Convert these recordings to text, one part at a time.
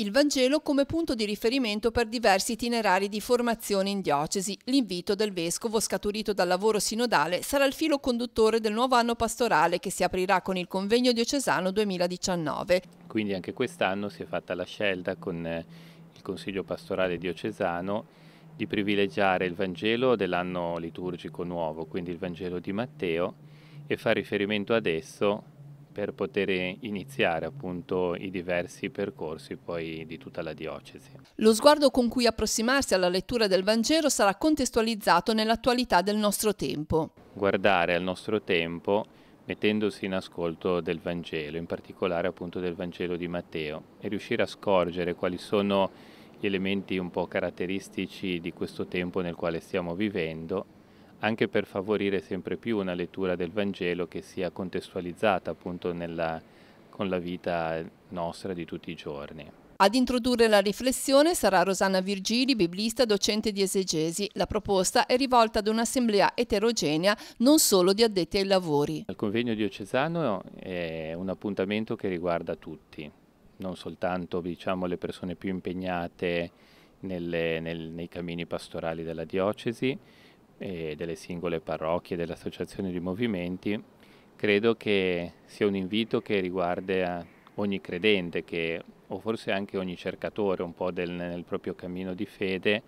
il Vangelo come punto di riferimento per diversi itinerari di formazione in diocesi. L'invito del Vescovo scaturito dal lavoro sinodale sarà il filo conduttore del nuovo anno pastorale che si aprirà con il Convegno Diocesano 2019. Quindi anche quest'anno si è fatta la scelta con eh, il Consiglio Pastorale Diocesano di privilegiare il Vangelo dell'anno liturgico nuovo, quindi il Vangelo di Matteo, e fa riferimento ad esso per poter iniziare appunto i diversi percorsi poi di tutta la diocesi. Lo sguardo con cui approssimarsi alla lettura del Vangelo sarà contestualizzato nell'attualità del nostro tempo. Guardare al nostro tempo mettendosi in ascolto del Vangelo, in particolare appunto del Vangelo di Matteo e riuscire a scorgere quali sono gli elementi un po' caratteristici di questo tempo nel quale stiamo vivendo anche per favorire sempre più una lettura del Vangelo che sia contestualizzata appunto nella, con la vita nostra di tutti i giorni. Ad introdurre la riflessione sarà Rosanna Virgili, biblista, docente di esegesi. La proposta è rivolta ad un'assemblea eterogenea, non solo di addetti ai lavori. Il convegno diocesano è un appuntamento che riguarda tutti, non soltanto diciamo, le persone più impegnate nelle, nel, nei cammini pastorali della diocesi, e delle singole parrocchie, delle associazioni di movimenti, credo che sia un invito che riguarda ogni credente che, o forse anche ogni cercatore un po' del, nel proprio cammino di fede,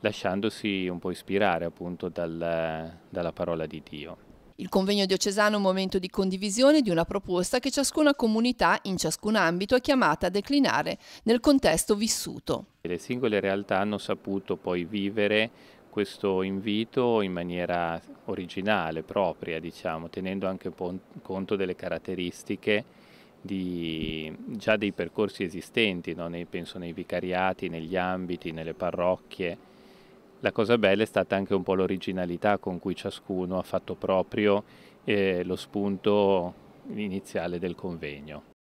lasciandosi un po' ispirare appunto dal, dalla parola di Dio. Il convegno diocesano è un momento di condivisione di una proposta che ciascuna comunità in ciascun ambito è chiamata a declinare nel contesto vissuto. Le singole realtà hanno saputo poi vivere questo invito in maniera originale, propria, diciamo, tenendo anche conto delle caratteristiche di, già dei percorsi esistenti, no? nei, penso nei vicariati, negli ambiti, nelle parrocchie. La cosa bella è stata anche un po' l'originalità con cui ciascuno ha fatto proprio eh, lo spunto iniziale del convegno.